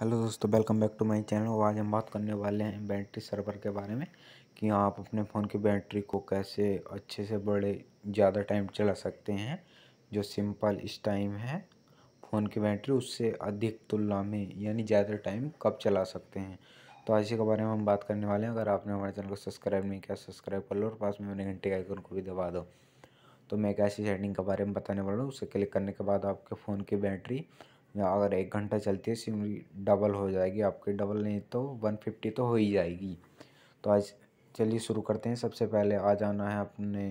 hello दोस्तों welcome back to my channel आज हम बात करने वाले हैं बैटरी सर्वर के बारे में कि आप अपने फ़ोन की बैटरी को कैसे अच्छे से बड़े ज़्यादा टाइम चला सकते हैं जो सिंपल इस टाइम है फ़ोन की बैटरी उससे अधिक तुलना में यानी ज़्यादा टाइम कब चला सकते हैं तो आज के बारे में हम बात करने वाले हैं अगर आपने हमारे चैनल को सब्सक्राइब नहीं किया सब्सक्राइब कर लो और पास में मैंने घंटे आइकन को भी दबा दो तो मैं एक ऐसी सेटिंग के बारे में बताने वाला हूँ उसे क्लिक करने के बाद आपके फ़ोन की बैटरी या अगर एक घंटा चलती है सिम डबल हो जाएगी आपकी डबल नहीं तो वन फिफ्टी तो हो ही जाएगी तो आज चलिए शुरू करते हैं सबसे पहले आ जाना है अपने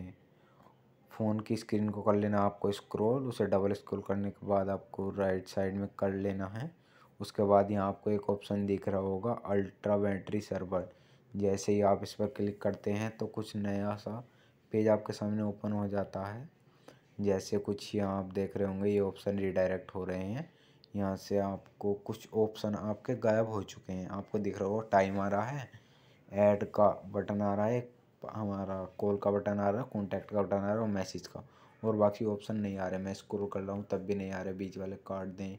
फ़ोन की स्क्रीन को कर लेना आपको स्क्रॉल उसे डबल स्क्रॉल करने के बाद आपको राइट साइड में कर लेना है उसके बाद यहाँ आपको एक ऑप्शन दिख रहा होगा अल्ट्रा बैटरी सर्वर जैसे ही आप इस पर क्लिक करते हैं तो कुछ नया सा पेज आपके सामने ओपन हो जाता है जैसे कुछ यहाँ आप देख रहे होंगे ये ऑप्शन रिडायरेक्ट हो रहे हैं यहाँ से आपको कुछ ऑप्शन आपके गायब हो चुके हैं आपको दिख रहा होगा टाइम आ रहा है ऐड का बटन आ रहा है हमारा कॉल का बटन आ रहा है कॉन्टैक्ट का बटन आ रहा है और मैसेज का और बाकी ऑप्शन नहीं आ रहे मैं स्क्रोल कर रहा हूँ तब भी नहीं आ रहे बीच वाले काट दें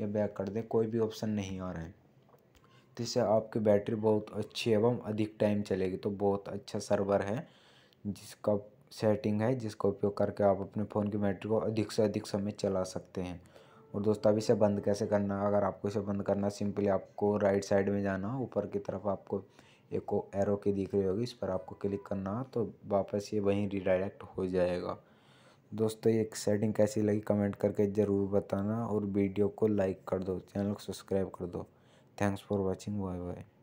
या बैक कर दें कोई भी ऑप्शन नहीं आ रहे हैं तो इससे आपकी बैटरी बहुत अच्छी एवं अधिक टाइम चलेगी तो बहुत अच्छा सर्वर है जिसका सेटिंग है जिसका उपयोग करके आप अपने फ़ोन की बैटरी को अधिक से अधिक समय चला सकते हैं और दोस्तों अब इसे बंद कैसे करना है अगर आपको इसे बंद करना सिंपली आपको राइट साइड में जाना ऊपर की तरफ आपको एक एरो की दिख रही होगी इस पर आपको क्लिक करना तो वापस ये वहीं रिडायरेक्ट हो जाएगा दोस्तों तो ये सेटिंग कैसी लगी कमेंट करके ज़रूर बताना और वीडियो को लाइक कर दो चैनल को सब्सक्राइब कर दो thanks for watching bye bye